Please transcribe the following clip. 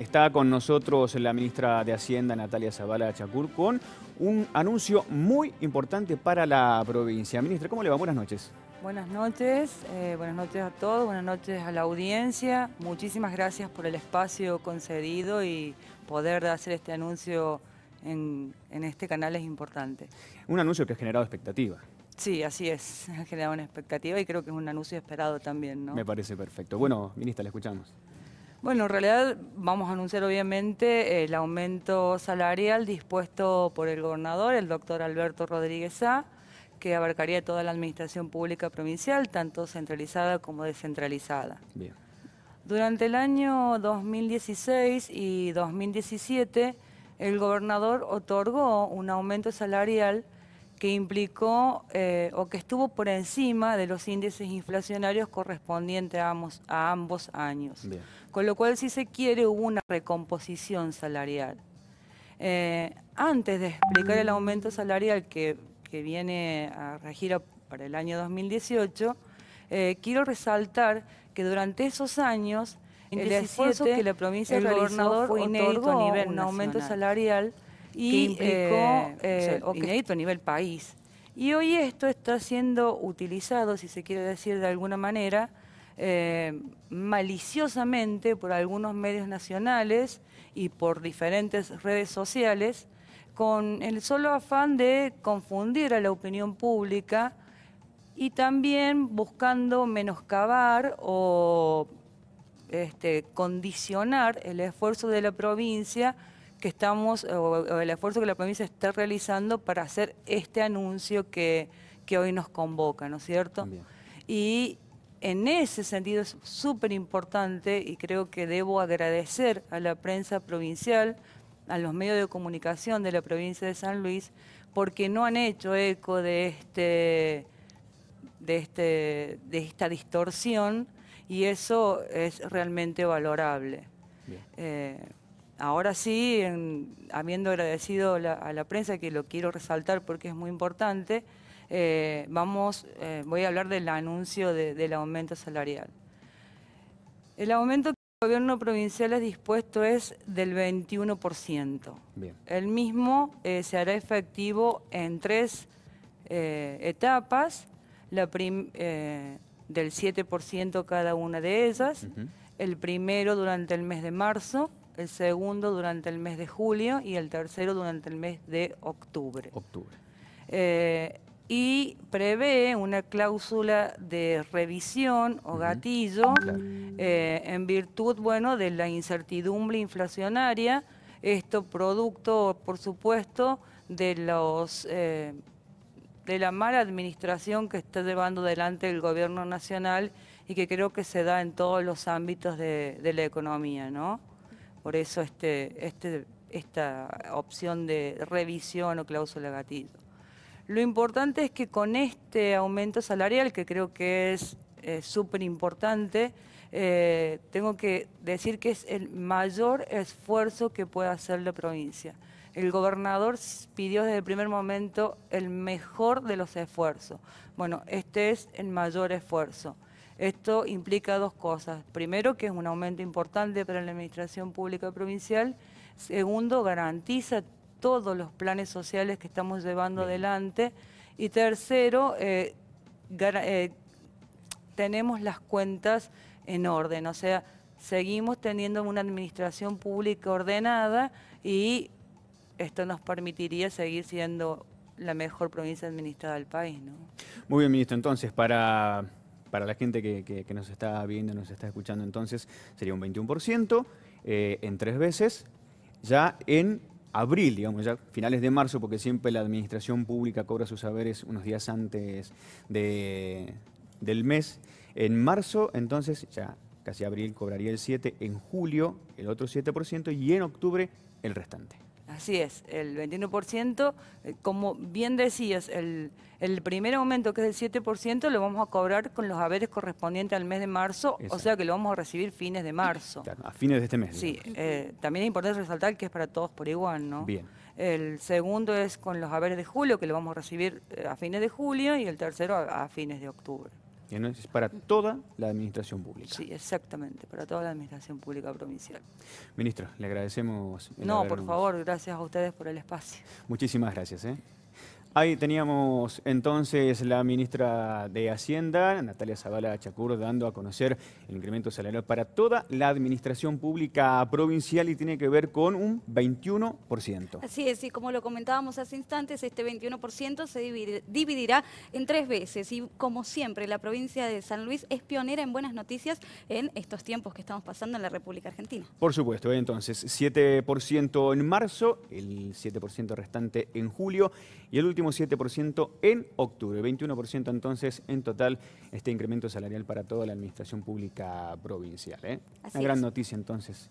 Está con nosotros la ministra de Hacienda, Natalia Zavala Chacur, con un anuncio muy importante para la provincia. Ministra, ¿cómo le va? Buenas noches. Buenas noches, eh, buenas noches a todos, buenas noches a la audiencia. Muchísimas gracias por el espacio concedido y poder hacer este anuncio en, en este canal es importante. Un anuncio que ha generado expectativa. Sí, así es. Ha generado una expectativa y creo que es un anuncio esperado también, ¿no? Me parece perfecto. Bueno, ministra, le escuchamos. Bueno, en realidad vamos a anunciar obviamente el aumento salarial dispuesto por el gobernador, el doctor Alberto Rodríguez A, que abarcaría toda la administración pública provincial, tanto centralizada como descentralizada. Bien. Durante el año 2016 y 2017, el gobernador otorgó un aumento salarial que implicó eh, o que estuvo por encima de los índices inflacionarios correspondientes a ambos, a ambos años. Con lo cual, si se quiere, hubo una recomposición salarial. Eh, antes de explicar el aumento salarial que, que viene a regir para el año 2018, eh, quiero resaltar que durante esos años el esfuerzo que la provincia del gobernador fue inédito a nivel un aumento salarial y eh, eh, a nivel país. Y hoy esto está siendo utilizado, si se quiere decir de alguna manera, eh, maliciosamente por algunos medios nacionales y por diferentes redes sociales con el solo afán de confundir a la opinión pública y también buscando menoscabar o este, condicionar el esfuerzo de la provincia que estamos, o, el esfuerzo que la provincia está realizando para hacer este anuncio que, que hoy nos convoca, ¿no es cierto? Y en ese sentido es súper importante y creo que debo agradecer a la prensa provincial, a los medios de comunicación de la provincia de San Luis, porque no han hecho eco de este de este de esta distorsión y eso es realmente valorable. Eh, Ahora sí, habiendo agradecido a la prensa, que lo quiero resaltar porque es muy importante, eh, vamos, eh, voy a hablar del anuncio del aumento salarial. El aumento que el gobierno provincial ha dispuesto es del 21%. El mismo eh, se hará efectivo en tres etapas, del 7% cada una de ellas, el primero durante el mes de marzo, el segundo durante el mes de julio y el tercero durante el mes de octubre. Octubre. Eh, y prevé una cláusula de revisión o gatillo eh, en virtud, bueno, de la incertidumbre inflacionaria, esto producto, por supuesto, de los eh, de la mala administración que está llevando delante el gobierno nacional y que creo que se da en todos los ámbitos de la economía, ¿no? Por eso este, este, esta opción de revisión o cláusula gatillo. Lo importante es que con este aumento salarial, que creo que es súper importante, eh, tengo que decir que es el mayor esfuerzo que puede hacer la provincia. El gobernador pidió desde el primer momento el mejor de los esfuerzos. Bueno, este es el mayor esfuerzo. Esto implica dos cosas. Primero, que es un aumento importante para la Administración Pública Provincial. Segundo, garantiza todos los planes sociales que estamos llevando adelante. Y tercero, eh, eh, tenemos las cuentas en orden, o sea, seguimos teniendo una administración pública ordenada y esto nos permitiría seguir siendo la mejor provincia administrada del país. ¿no? Muy bien, ministro. Entonces, para para la gente que, nos está viendo, nos está escuchando, entonces sería un 21% eh, en tres veces, ya en abril, digamos, ya finales de marzo, porque siempre la administración pública cobra sus saberes unos días antes del mes. En marzo, entonces, ya casi abril cobraría el 7, en julio el otro 7% y en octubre el restante. Así es, el 21%, eh, como bien decías, el, el primer aumento que es del 7% lo vamos a cobrar con los haberes correspondientes al mes de marzo, o sea que lo vamos a recibir fines de marzo. a fines de este mes. Sí, eh, también es importante resaltar que es para todos por igual, ¿no? Bien. El segundo es con los haberes de julio, que lo vamos a recibir eh, a fines de julio, y el tercero a fines de octubre. Es para toda la administración pública. Sí, exactamente, para toda la administración pública provincial. Ministro, le agradecemos. no, por favor, gracias a ustedes por el espacio. Muchísimas gracias. ¿eh? Ahí teníamos entonces la ministra de Hacienda, Natalia Zavala Chacur, dando a conocer el incremento salarial para toda la administración pública provincial y tiene que ver con un 21%. Así es, y como lo comentábamos hace instantes, este 21% se dividirá en tres veces y como siempre la provincia de San Luis es pionera en buenas noticias en estos tiempos que estamos pasando en la República Argentina. Por supuesto, ¿eh? entonces 7% en marzo, el 7% restante en julio y el último 7% en octubre, 21% entonces en total este incremento salarial para toda la administración pública provincial. ¿eh? Una gran noticia entonces.